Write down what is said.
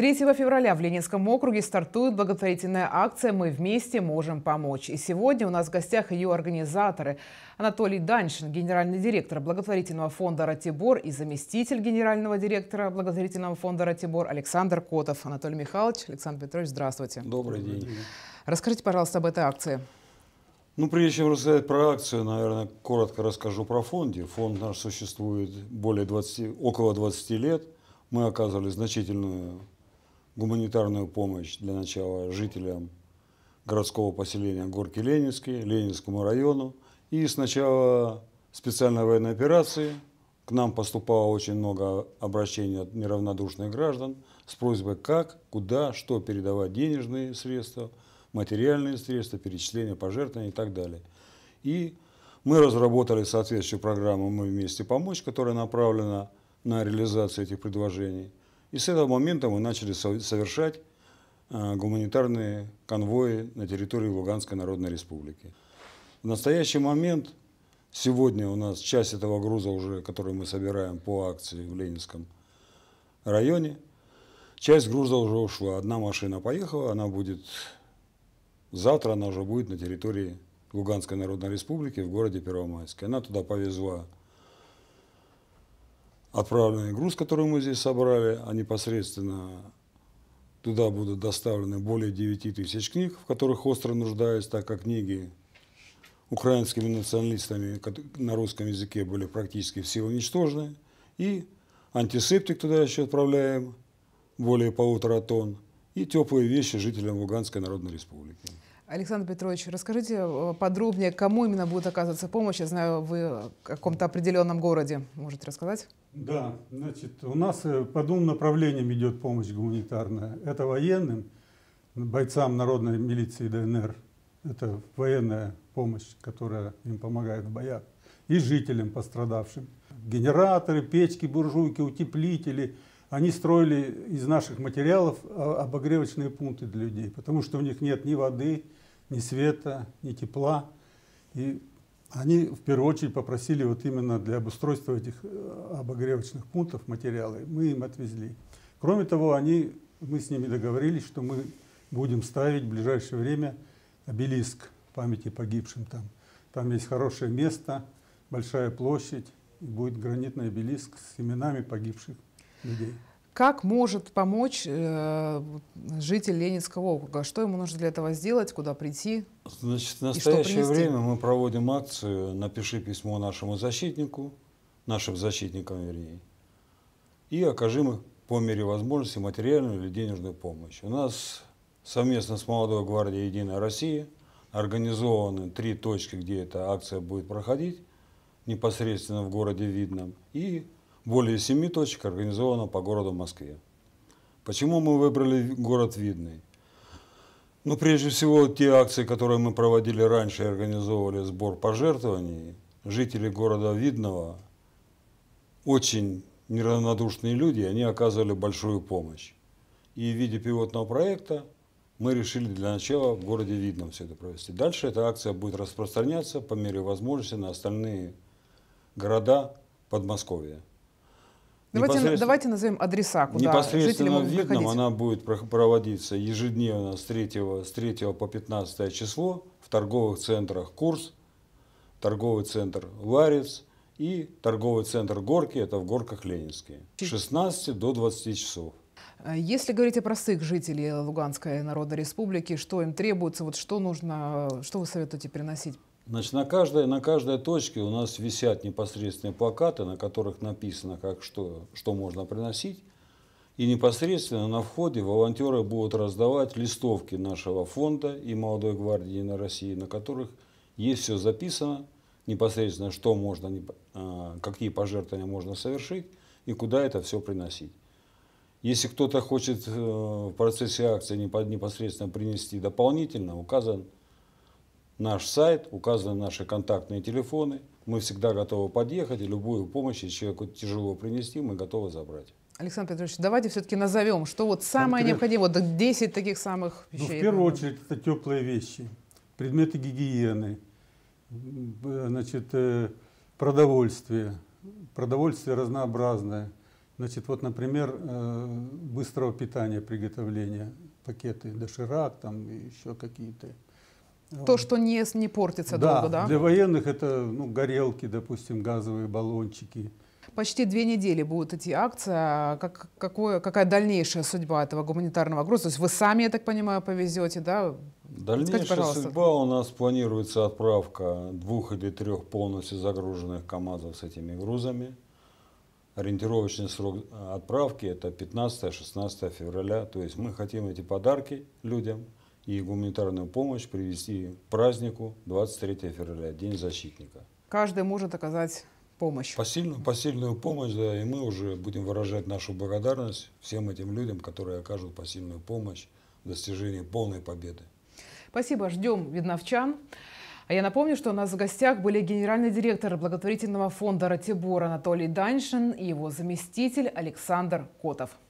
3 февраля в Ленинском округе стартует благотворительная акция «Мы вместе можем помочь». И сегодня у нас в гостях ее организаторы. Анатолий Даньшин, генеральный директор благотворительного фонда «Ратибор» и заместитель генерального директора благотворительного фонда «Ратибор» Александр Котов. Анатолий Михайлович, Александр Петрович, здравствуйте. Добрый день. Расскажите, пожалуйста, об этой акции. Ну, прежде чем рассказать про акцию, наверное, коротко расскажу про фонде. Фонд наш существует более 20, около 20 лет. Мы оказывали значительную гуманитарную помощь для начала жителям городского поселения Горки Ленинский, Ленинскому району. И с начала специальной военной операции к нам поступало очень много обращений от неравнодушных граждан с просьбой как, куда, что передавать денежные средства, материальные средства, перечисления пожертвований и так далее. И мы разработали соответствующую программу «Мы вместе помочь», которая направлена на реализацию этих предложений – и с этого момента мы начали совершать э, гуманитарные конвои на территории Луганской Народной Республики. В настоящий момент, сегодня у нас часть этого груза уже, который мы собираем по акции в Ленинском районе, часть груза уже ушла. Одна машина поехала, она будет, завтра она уже будет на территории Луганской Народной Республики в городе Первомайске. Она туда повезла отправленный груз, который мы здесь собрали, а непосредственно туда будут доставлены более 9 тысяч книг, в которых остро нуждаюсь, так как книги украинскими националистами на русском языке были практически все уничтожены. И антисептик туда еще отправляем, более полутора тонн, и теплые вещи жителям Луганской Народной Республики. Александр Петрович, расскажите э, подробнее, кому именно будет оказываться помощь. Я знаю, вы в каком-то определенном городе можете рассказать. Да, значит, у нас э, по двум направлениям идет помощь гуманитарная. Это военным, бойцам народной милиции ДНР. Это военная помощь, которая им помогает в боях. И жителям пострадавшим. Генераторы, печки, буржуйки, утеплители – они строили из наших материалов а, обогревочные пункты для людей, потому что у них нет ни воды, ни света, ни тепла. И они в первую очередь попросили вот именно для обустройства этих э, обогревочных пунктов материалы. Мы им отвезли. Кроме того, они, мы с ними договорились, что мы будем ставить в ближайшее время обелиск памяти погибшим там. Там есть хорошее место, большая площадь, будет гранитный обелиск с именами погибших людей как может помочь э, житель Ленинского округа? Что ему нужно для этого сделать, куда прийти? Значит, в настоящее время мы проводим акцию «Напиши письмо нашему защитнику», нашим защитникам, вернее, и окажем по мере возможности материальную или денежную помощь. У нас совместно с молодой гвардией «Единая Россия» организованы три точки, где эта акция будет проходить, непосредственно в городе Видном, и более семи точек организовано по городу Москве. Почему мы выбрали город Видный? Ну, прежде всего, те акции, которые мы проводили раньше и организовывали сбор пожертвований, жители города Видного очень неравнодушные люди, они оказывали большую помощь. И в виде пилотного проекта мы решили для начала в городе Видном все это провести. Дальше эта акция будет распространяться по мере возможности на остальные города Подмосковья. Давайте, давайте назовем адреса, куда непосредственно жители могут видном приходить. она будет проводиться ежедневно с 3, с 3 по 15 число в торговых центрах «Курс», торговый центр «Ларец», и торговый центр «Горки» — это в Горках Ленинские, с 16 до 20 часов. А если говорить о простых жителей Луганской Народной Республики, что им требуется, вот что нужно, что вы советуете приносить Значит, на каждой, на каждой точке у нас висят непосредственные плакаты, на которых написано, как что, что можно приносить. И непосредственно на входе волонтеры будут раздавать листовки нашего фонда и молодой гвардии на России, на которых есть все записано, непосредственно что можно, а, какие пожертвования можно совершить и куда это все приносить. Если кто-то хочет э, в процессе акции непосредственно принести дополнительно, указан наш сайт, указаны наши контактные телефоны. Мы всегда готовы подъехать, и любую помощь, если человеку тяжело принести, мы готовы забрать. Александр Петрович, давайте все-таки назовем, что вот ну, самое Конкрет... необходимое, вот 10 таких самых вещей. Ну, в первую очередь это теплые вещи, предметы гигиены, значит, э, продовольствие, продовольствие разнообразное. Значит, вот, например, э, быстрого питания приготовления, пакеты доширак там и еще какие-то ну, То, что не, не портится да, долго, да? для военных это ну, горелки, допустим, газовые баллончики. Почти две недели будут идти акции. А как, какое, какая дальнейшая судьба этого гуманитарного груза? То есть вы сами, я так понимаю, повезете, да? Дальнейшая Скажите, судьба у нас планируется отправка двух или трех полностью загруженных КАМАЗов с этими грузами. Ориентировочный срок э, отправки это 15-16 февраля. То есть мы хотим эти подарки людям – и гуманитарную помощь привести к празднику 23 февраля, День защитника. Каждый может оказать помощь. Посильную, посильную помощь, да, и мы уже будем выражать нашу благодарность всем этим людям, которые окажут посильную помощь в достижении полной победы. Спасибо, ждем видновчан. А я напомню, что у нас в гостях были генеральный директор благотворительного фонда «Ратибор» Анатолий Даньшин и его заместитель Александр Котов.